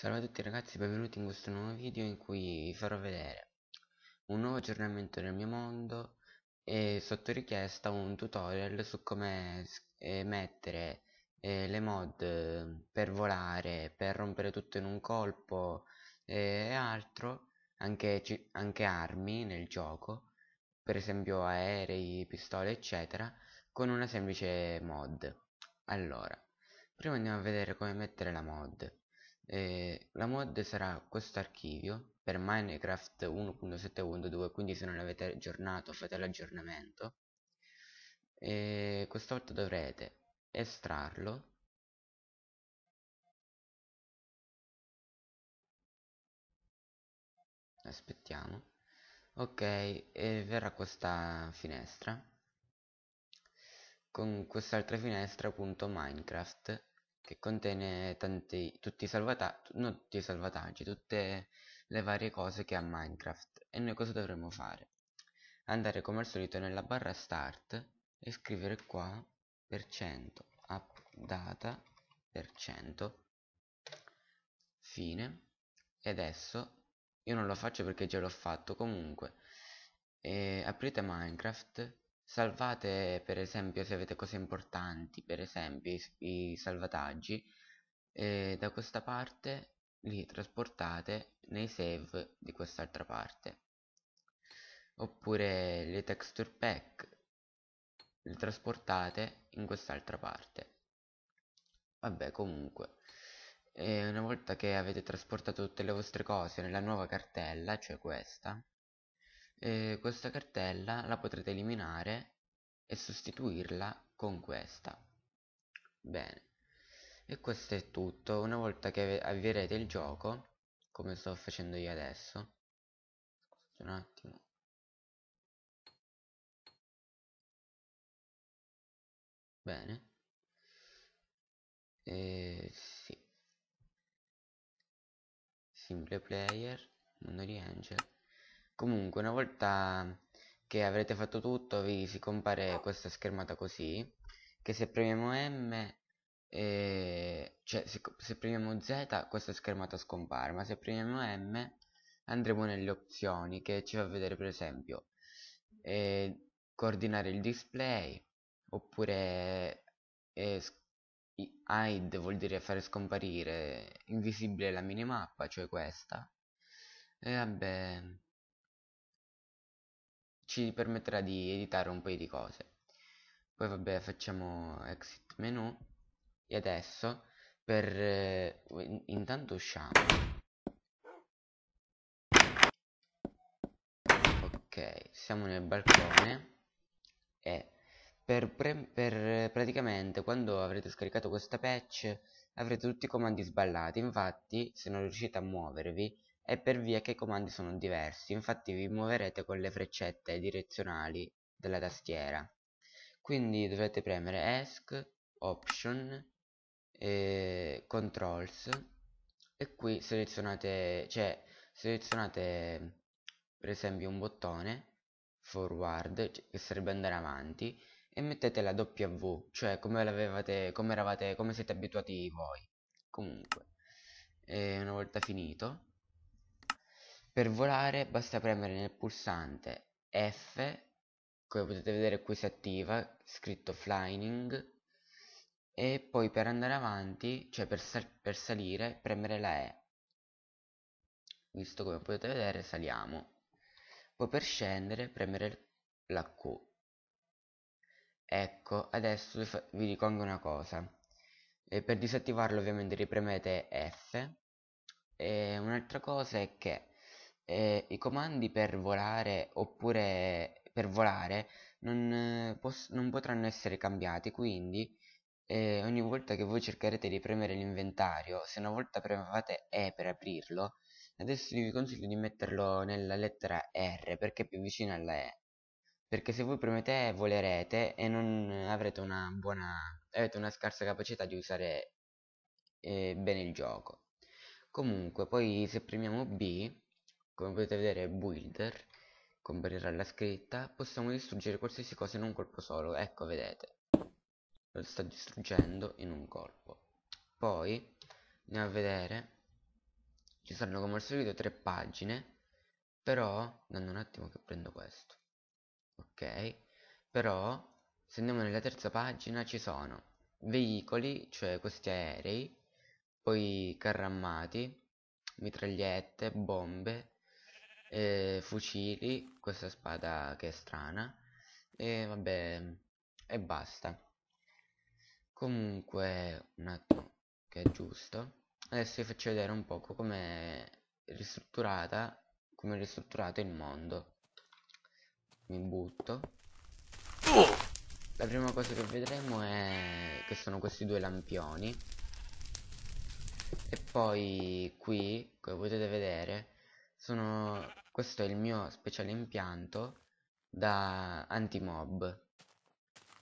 Salve a tutti ragazzi, benvenuti in questo nuovo video in cui vi farò vedere un nuovo aggiornamento nel mio mondo e sotto richiesta un tutorial su come eh, mettere eh, le mod eh, per volare, per rompere tutto in un colpo eh, e altro, anche, anche armi nel gioco, per esempio aerei, pistole eccetera, con una semplice mod. Allora, prima andiamo a vedere come mettere la mod eh, la mod sarà questo archivio per Minecraft 1.7.2 quindi se non l'avete aggiornato fate l'aggiornamento e questa volta dovrete estrarlo aspettiamo ok e verrà questa finestra con quest'altra finestra appunto Minecraft che contiene tanti, tutti, i tutti i salvataggi, tutte le varie cose che ha Minecraft. E noi cosa dovremmo fare? Andare come al solito nella barra start e scrivere qua per cento appdata per cento fine e adesso io non lo faccio perché già l'ho fatto comunque eh, aprite Minecraft salvate per esempio se avete cose importanti per esempio i, i salvataggi eh, da questa parte li trasportate nei save di quest'altra parte oppure le texture pack le trasportate in quest'altra parte vabbè comunque e una volta che avete trasportato tutte le vostre cose nella nuova cartella cioè questa eh, questa cartella la potrete eliminare e sostituirla con questa bene e questo è tutto una volta che avvierete il gioco come sto facendo io adesso un attimo bene eh, sì. Simple player, mondo di Angel comunque una volta che avrete fatto tutto vi si compare questa schermata così che se premiamo M eh, cioè se, se premiamo Z questa schermata scompare ma se premiamo M andremo nelle opzioni che ci fa vedere per esempio eh, coordinare il display oppure eh, hide vuol dire fare scomparire invisibile la minimappa cioè questa e vabbè ci permetterà di editare un paio di cose poi vabbè facciamo exit menu e adesso per eh, intanto usciamo ok siamo nel balcone e per, per praticamente quando avrete scaricato questa patch avrete tutti i comandi sballati infatti se non riuscite a muovervi è per via che i comandi sono diversi, infatti vi muoverete con le freccette direzionali della tastiera. Quindi dovete premere ESC, Option, e Controls e qui selezionate, cioè selezionate per esempio un bottone forward cioè, che sarebbe andare avanti e mettete la W, cioè come, l'avevate, come, eravate, come siete abituati voi. Comunque, e una volta finito per volare basta premere nel pulsante F, come potete vedere qui si attiva, scritto Flying, e poi per andare avanti, cioè per, sal per salire, premere la E. Visto come potete vedere saliamo. Poi per scendere premere la Q. Ecco, adesso vi dico anche una cosa. E per disattivarlo ovviamente ripremete F. E un'altra cosa è che eh, i comandi per volare oppure per volare non, eh, non potranno essere cambiati quindi eh, ogni volta che voi cercherete di premere l'inventario se una volta premevate E per aprirlo adesso vi consiglio di metterlo nella lettera R perché è più vicina alla E perché se voi premete E volerete e non avrete una buona avete una scarsa capacità di usare eh, bene il gioco comunque poi se premiamo B come potete vedere builder comparirà la scritta possiamo distruggere qualsiasi cosa in un colpo solo ecco vedete lo sta distruggendo in un colpo poi andiamo a vedere ci saranno come al solito tre pagine però danno un attimo che prendo questo ok però se andiamo nella terza pagina ci sono veicoli cioè questi aerei poi carrammati mitragliette bombe eh, fucili, questa spada che è strana e vabbè e basta. Comunque un attimo che è giusto. Adesso vi faccio vedere un poco come è ristrutturata, come è ristrutturato il mondo. Mi butto. La prima cosa che vedremo è che sono questi due lampioni. E poi qui, come potete vedere, sono, questo è il mio speciale impianto da anti-mob.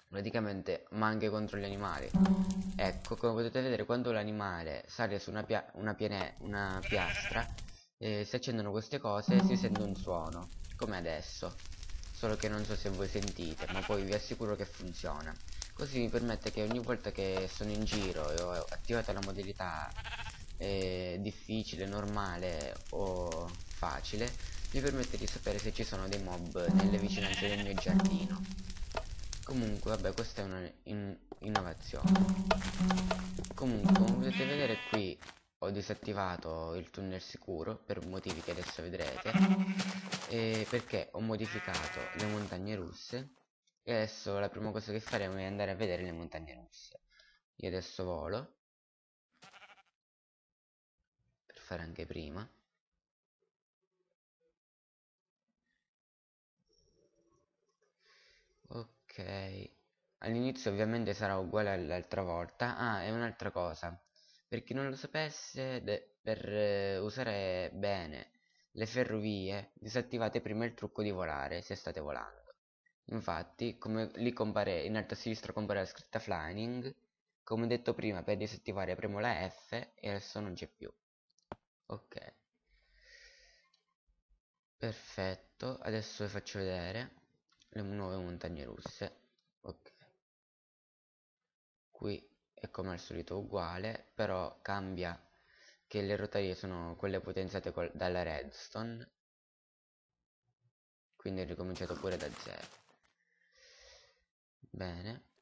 praticamente ma anche contro gli animali ecco come potete vedere quando l'animale sale su una, pia una, una piastra eh, si accendono queste cose e si sente un suono come adesso solo che non so se voi sentite ma poi vi assicuro che funziona così mi permette che ogni volta che sono in giro e ho attivato la modalità eh, difficile normale o facile mi permette di sapere se ci sono dei mob nelle vicinanze del mio giardino comunque vabbè questa è un'innovazione in comunque come potete vedere qui ho disattivato il tunnel sicuro per motivi che adesso vedrete perché ho modificato le montagne russe e adesso la prima cosa che faremo è andare a vedere le montagne russe io adesso volo per fare anche prima all'inizio ovviamente sarà uguale all'altra volta ah e un'altra cosa per chi non lo sapesse per eh, usare bene le ferrovie disattivate prima il trucco di volare se state volando infatti come lì compare in alto a sinistra compare la scritta flying come detto prima per disattivare premo la F e adesso non c'è più ok perfetto adesso vi faccio vedere le nuove montagne russe ok qui è come al solito uguale però cambia che le rotaie sono quelle potenziate dalla redstone quindi è ricominciato pure da zero bene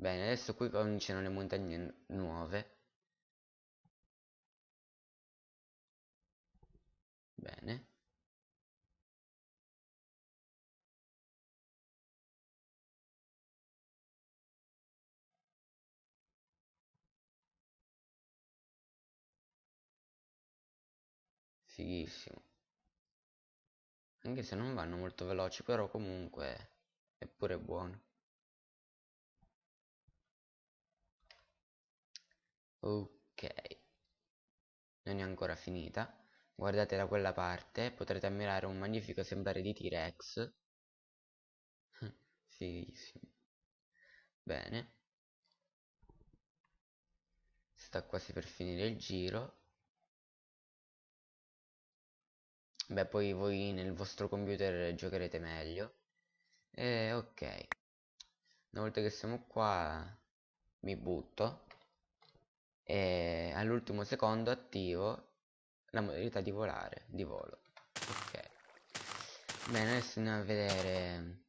Bene, adesso qui cominciano le montagne nuove. Bene. Fighissimo. Anche se non vanno molto veloci, però comunque è pure buono. ok non è ancora finita guardate da quella parte potrete ammirare un magnifico esemplare di T-Rex fighissimo bene sta quasi per finire il giro beh poi voi nel vostro computer giocherete meglio e eh, ok una volta che siamo qua mi butto e all'ultimo secondo attivo la modalità di volare, di volo. Ok. Bene, adesso andiamo a vedere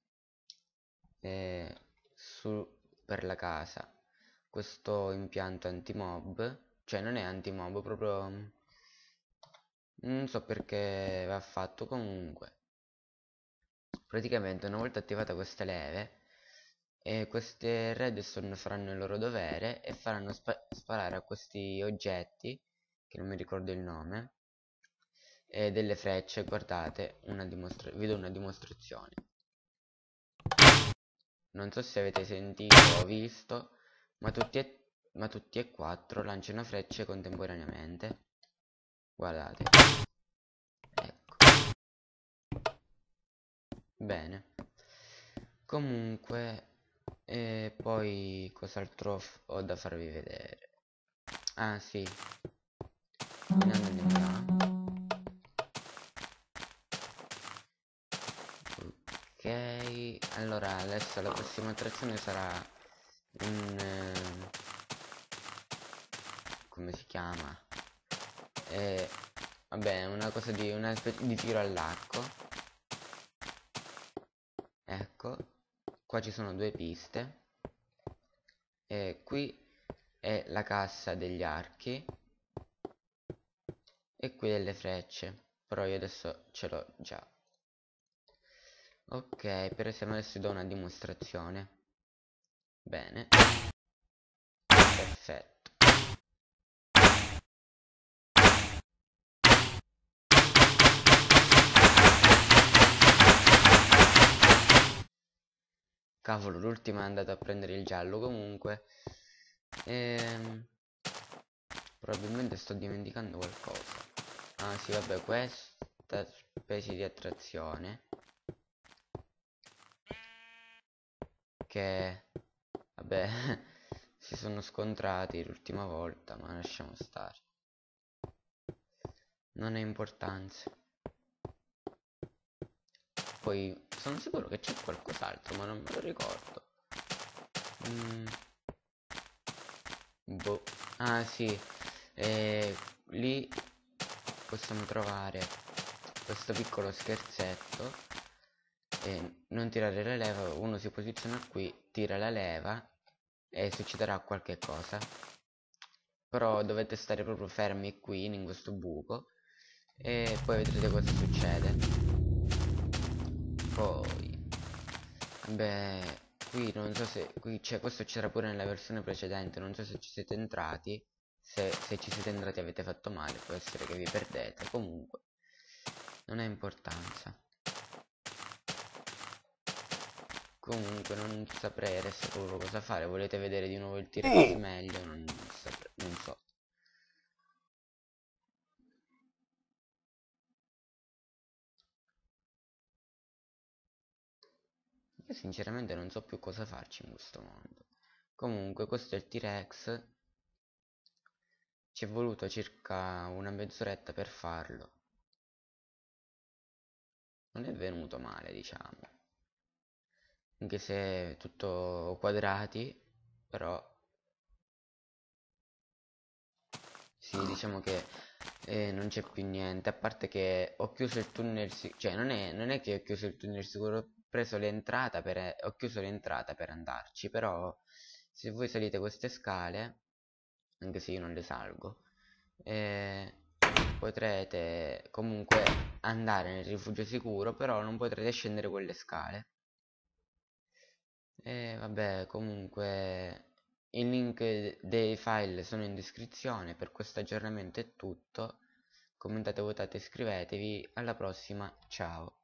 eh, su, per la casa questo impianto anti-mob. Cioè non è anti-mob, proprio... Non so perché va fatto comunque. Praticamente una volta attivata questa leve e queste Redstone faranno il loro dovere e faranno spa sparare a questi oggetti, che non mi ricordo il nome, e delle frecce, guardate, una vi do una dimostrazione. Non so se avete sentito o visto, ma tutti e, ma tutti e quattro lanciano frecce contemporaneamente. Guardate. Ecco. Bene. Comunque, e poi cos'altro ho da farvi vedere? Ah sì. Andiamo di là. Ok, allora adesso la prossima attrazione sarà un... Eh, come si chiama? Eh, vabbè, una cosa di, una di tiro all'arco. qua ci sono due piste e qui è la cassa degli archi e qui delle frecce però io adesso ce l'ho già ok per esempio adesso do una dimostrazione bene Cavolo, l'ultima è andata a prendere il giallo comunque. Ehm, probabilmente sto dimenticando qualcosa. Ah sì, vabbè, questa specie di attrazione. Che... Vabbè, si sono scontrati l'ultima volta, ma lasciamo stare. Non è importanza. Poi sono sicuro che c'è qualcos'altro, ma non me lo ricordo. Mm. Boh. Ah, sì. Eh, lì possiamo trovare questo piccolo scherzetto. Eh, non tirare la leva, uno si posiziona qui, tira la leva e succederà qualche cosa. Però dovete stare proprio fermi qui, in questo buco. E poi vedrete cosa succede poi beh qui non so se qui c'è questo c'era pure nella versione precedente non so se ci siete entrati se, se ci siete entrati avete fatto male può essere che vi perdete comunque non ha importanza comunque non saprei adesso proprio cosa fare volete vedere di nuovo il tiro meglio non, non so sinceramente non so più cosa farci in questo mondo. Comunque, questo è il T-Rex. Ci è voluto circa una mezz'oretta per farlo. Non è venuto male, diciamo. Anche se tutto quadrati, però... Sì, diciamo che eh, non c'è più niente, a parte che ho chiuso il tunnel sicuro, cioè non è, non è che ho chiuso il tunnel sicuro preso l'entrata per eh, ho chiuso l'entrata per andarci però se voi salite queste scale anche se io non le salgo eh, potrete comunque andare nel rifugio sicuro però non potrete scendere quelle scale e vabbè comunque i link dei file sono in descrizione per questo aggiornamento è tutto commentate, votate, iscrivetevi alla prossima ciao